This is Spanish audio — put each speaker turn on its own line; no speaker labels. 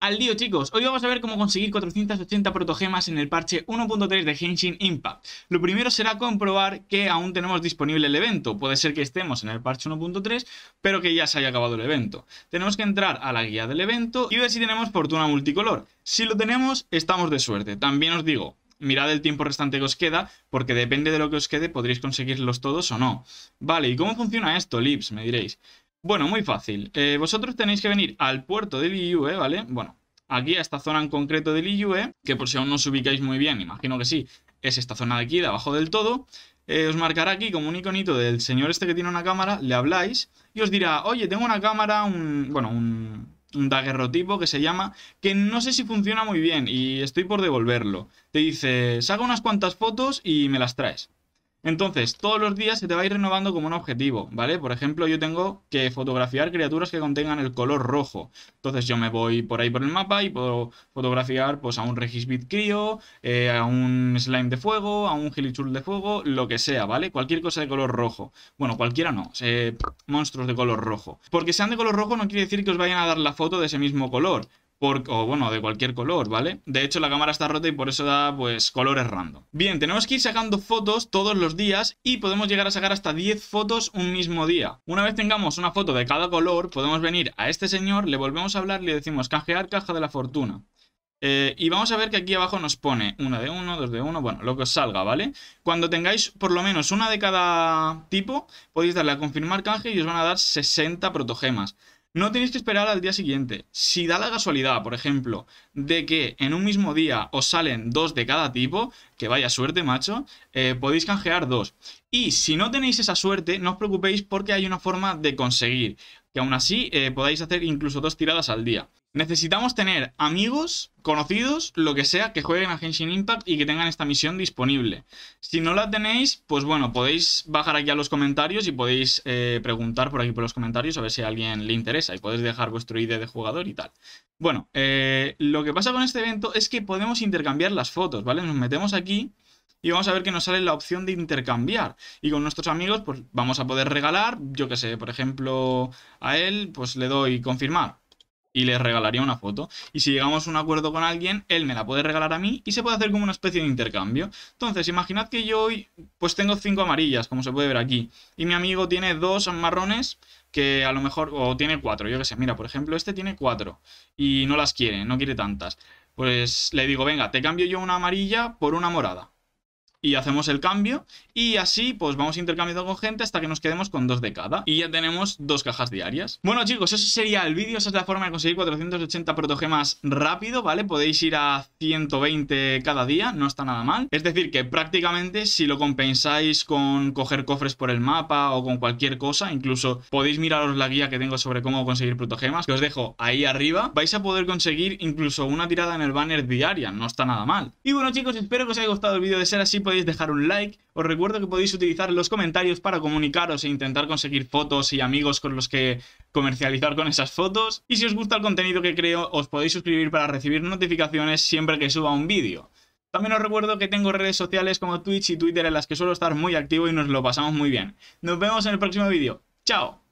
al lío chicos, hoy vamos a ver cómo conseguir 480 protogemas en el parche 1.3 de Henshin Impact. Lo primero será comprobar que aún tenemos disponible el evento, puede ser que estemos en el parche 1.3 pero que ya se haya acabado el evento. Tenemos que entrar a la guía del evento y ver si tenemos fortuna multicolor. Si lo tenemos, estamos de suerte. También os digo, mirad el tiempo restante que os queda, porque depende de lo que os quede podréis conseguirlos todos o no. Vale, ¿y cómo funciona esto, Lips? Me diréis. Bueno, muy fácil. Eh, vosotros tenéis que venir al puerto del IUE, ¿vale? Bueno, aquí a esta zona en concreto del IUE, que por si aún no os ubicáis muy bien, imagino que sí, es esta zona de aquí, de abajo del todo. Eh, os marcará aquí como un iconito del señor este que tiene una cámara, le habláis y os dirá, oye, tengo una cámara, un, bueno, un, un daguerrotipo que se llama, que no sé si funciona muy bien y estoy por devolverlo. Te dice, saca unas cuantas fotos y me las traes. Entonces, todos los días se te va a ir renovando como un objetivo, ¿vale? Por ejemplo, yo tengo que fotografiar criaturas que contengan el color rojo. Entonces yo me voy por ahí por el mapa y puedo fotografiar pues, a un Regisbit Crío, eh, a un Slime de Fuego, a un Gilichul de Fuego, lo que sea, ¿vale? Cualquier cosa de color rojo. Bueno, cualquiera no, eh, monstruos de color rojo. Porque sean de color rojo no quiere decir que os vayan a dar la foto de ese mismo color o bueno, de cualquier color, ¿vale? De hecho, la cámara está rota y por eso da, pues, colores random. Bien, tenemos que ir sacando fotos todos los días y podemos llegar a sacar hasta 10 fotos un mismo día. Una vez tengamos una foto de cada color, podemos venir a este señor, le volvemos a hablar y le decimos canjear caja de la fortuna. Eh, y vamos a ver que aquí abajo nos pone una de uno, dos de uno, bueno, lo que os salga, ¿vale? Cuando tengáis por lo menos una de cada tipo, podéis darle a confirmar canje y os van a dar 60 protogemas. No tenéis que esperar al día siguiente. Si da la casualidad, por ejemplo, de que en un mismo día os salen dos de cada tipo, que vaya suerte, macho, eh, podéis canjear dos. Y si no tenéis esa suerte, no os preocupéis porque hay una forma de conseguir aún así eh, podáis hacer incluso dos tiradas al día. Necesitamos tener amigos, conocidos, lo que sea, que jueguen a Genshin Impact y que tengan esta misión disponible. Si no la tenéis, pues bueno, podéis bajar aquí a los comentarios y podéis eh, preguntar por aquí por los comentarios a ver si a alguien le interesa y podéis dejar vuestro ID de jugador y tal. Bueno, eh, lo que pasa con este evento es que podemos intercambiar las fotos, ¿vale? Nos metemos aquí y vamos a ver que nos sale la opción de intercambiar. Y con nuestros amigos, pues vamos a poder regalar, yo que sé, por ejemplo, a él, pues le doy confirmar y le regalaría una foto. Y si llegamos a un acuerdo con alguien, él me la puede regalar a mí y se puede hacer como una especie de intercambio. Entonces, imaginad que yo hoy pues tengo cinco amarillas, como se puede ver aquí, y mi amigo tiene dos marrones que a lo mejor, o tiene cuatro, yo que sé, mira, por ejemplo, este tiene cuatro y no las quiere, no quiere tantas. Pues le digo, venga, te cambio yo una amarilla por una morada y hacemos el cambio y así pues vamos intercambiando con gente hasta que nos quedemos con dos de cada y ya tenemos dos cajas diarias. Bueno chicos, eso sería el vídeo, esa es la forma de conseguir 480 protogemas rápido, ¿vale? Podéis ir a 120 cada día, no está nada mal. Es decir que prácticamente si lo compensáis con coger cofres por el mapa o con cualquier cosa, incluso podéis miraros la guía que tengo sobre cómo conseguir protogemas, que os dejo ahí arriba, vais a poder conseguir incluso una tirada en el banner diaria, no está nada mal. Y bueno chicos, espero que os haya gustado el vídeo de ser así podéis dejar un like. Os recuerdo que podéis utilizar los comentarios para comunicaros e intentar conseguir fotos y amigos con los que comercializar con esas fotos. Y si os gusta el contenido que creo, os podéis suscribir para recibir notificaciones siempre que suba un vídeo. También os recuerdo que tengo redes sociales como Twitch y Twitter en las que suelo estar muy activo y nos lo pasamos muy bien. Nos vemos en el próximo vídeo. ¡Chao!